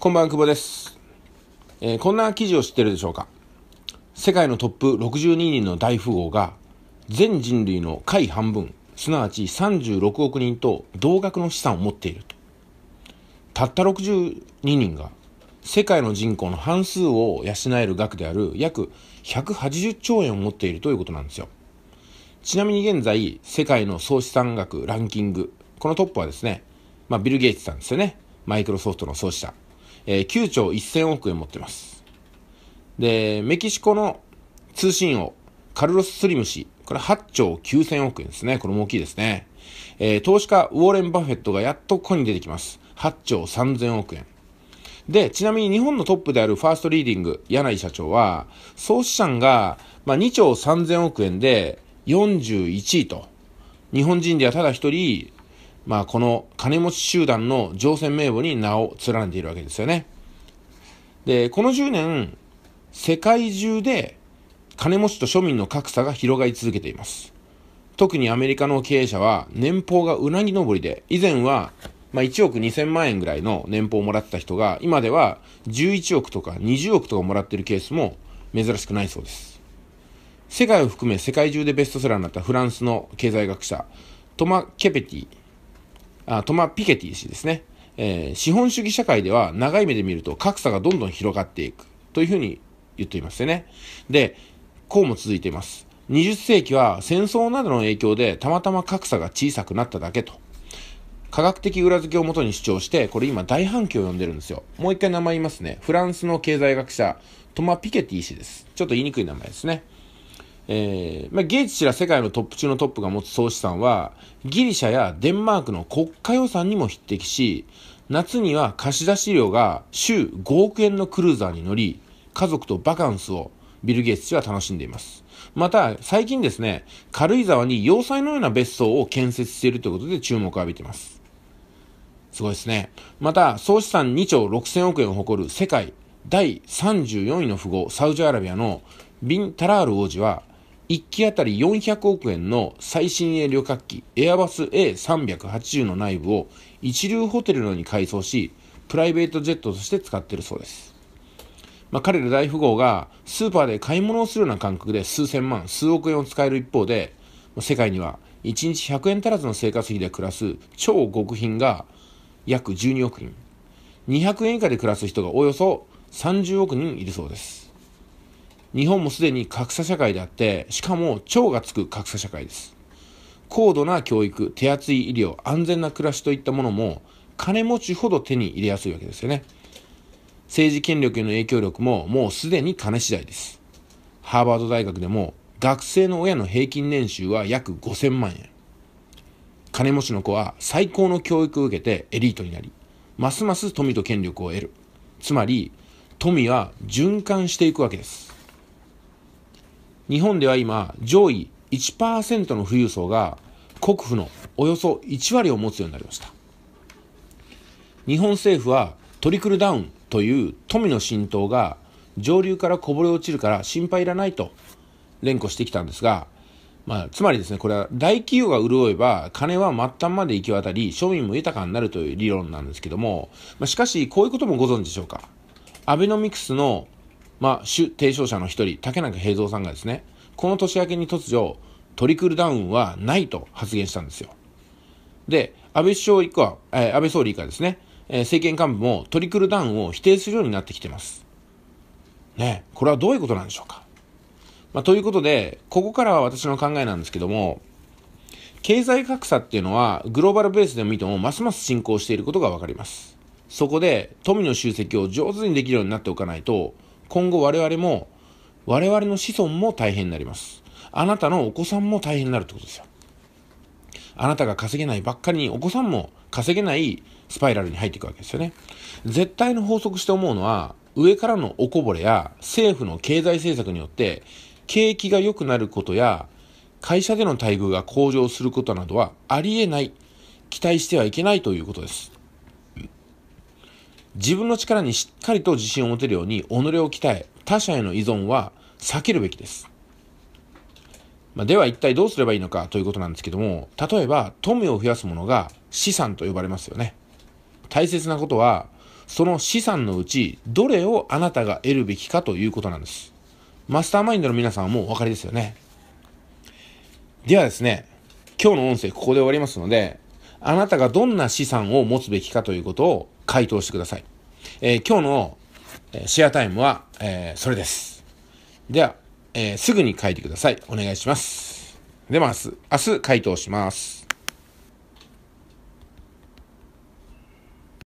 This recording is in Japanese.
こんばんは、久保です。えー、こんな記事を知ってるでしょうか世界のトップ62人の大富豪が、全人類の下位半分、すなわち36億人と同額の資産を持っていると。たった62人が、世界の人口の半数を養える額である約180兆円を持っているということなんですよ。ちなみに現在、世界の総資産額ランキング、このトップはですね、まあ、ビル・ゲイツさんですよね。マイクロソフトの創始者。えー、9兆1000億円持ってます。で、メキシコの通信王、カルロス・スリム氏、これ8兆9000億円ですね。これも大きいですね。えー、投資家、ウォーレン・バフェットがやっとここに出てきます。8兆3000億円。で、ちなみに日本のトップであるファーストリーディング、柳井社長は、総資産が、まあ、2兆3000億円で41位と、日本人ではただ一人、まあ、この金持ち集団の乗船名簿に名を連ねているわけですよね。で、この10年、世界中で金持ちと庶民の格差が広がり続けています。特にアメリカの経営者は年俸がうなぎ登りで、以前はまあ、1億2000万円ぐらいの年俸をもらってた人が、今では11億とか20億とかもらってるケースも珍しくないそうです。世界を含め世界中でベストセラーになったフランスの経済学者、トマ・ケペティあトマ・ピケティ氏ですね、えー、資本主義社会では長い目で見ると格差がどんどん広がっていくというふうに言っていますよね。で、こうも続いています。20世紀は戦争などの影響でたまたま格差が小さくなっただけと。科学的裏付けをもとに主張して、これ今大反響を呼んでるんですよ。もう一回名前言いますね。フランスの経済学者、トマ・ピケティ氏です。ちょっと言いにくい名前ですね。えー、まあ、ゲイツ氏ら世界のトップ中のトップが持つ総資産は、ギリシャやデンマークの国家予算にも匹敵し、夏には貸し出し料が週5億円のクルーザーに乗り、家族とバカンスをビル・ゲイツ氏は楽しんでいます。また、最近ですね、軽井沢に要塞のような別荘を建設しているということで注目を浴びています。すごいですね。また、総資産2兆6000億円を誇る世界第34位の富豪、サウジアラビアのビン・タラール王子は、1機当たり400億円の最新鋭旅客機エアバス A380 の内部を一流ホテルのに改装し、プライベートジェットとして使っているそうです。まあ、彼ら大富豪がスーパーで買い物をするような感覚で数千万、数億円を使える一方で、世界には1日100円足らずの生活費で暮らす超極貧が約12億人、200円以下で暮らす人がおよそ30億人いるそうです。日本もすでに格差社会であって、しかも超がつく格差社会です。高度な教育、手厚い医療、安全な暮らしといったものも、金持ちほど手に入れやすいわけですよね。政治権力への影響力ももうすでに金次第です。ハーバード大学でも、学生の親の平均年収は約5000万円。金持ちの子は最高の教育を受けてエリートになり、ますます富と権力を得る。つまり、富は循環していくわけです。日本では今、上位1%の富裕層が国府のおよそ1割を持つようになりました。日本政府はトリクルダウンという富の浸透が上流からこぼれ落ちるから心配いらないと連呼してきたんですが、まあ、つまりですね、これは大企業が潤えば金は末端まで行き渡り庶民も豊かになるという理論なんですけども、まあ、しかしこういうこともご存知でしょうか。アベノミクスのまあ、主提唱者の一人、竹中平蔵さんがですね、この年明けに突如、トリクルダウンはないと発言したんですよ。で、安倍首相以降、えー、安倍総理以下ですね、えー、政権幹部もトリクルダウンを否定するようになってきてます。ね、これはどういうことなんでしょうか。まあ、ということで、ここからは私の考えなんですけども、経済格差っていうのは、グローバルベースで見ても、ますます進行していることがわかります。そこで、富の集積を上手にできるようになっておかないと、今後我々も、我々の子孫も大変になります。あなたのお子さんも大変になるってことですよ。あなたが稼げないばっかりにお子さんも稼げないスパイラルに入っていくわけですよね。絶対の法則して思うのは、上からのおこぼれや政府の経済政策によって景気が良くなることや会社での待遇が向上することなどはありえない。期待してはいけないということです。自分の力にしっかりと自信を持てるように己を鍛え、他者への依存は避けるべきです。まあ、では一体どうすればいいのかということなんですけども、例えば富を増やすものが資産と呼ばれますよね。大切なことは、その資産のうちどれをあなたが得るべきかということなんです。マスターマインドの皆さんはもうお分かりですよね。ではですね、今日の音声ここで終わりますので、あなたがどんな資産を持つべきかということを回答してください。えー、今日のシェアタイムは、えー、それです。では、えー、すぐに書いてください。お願いします。では明日、明日回答します。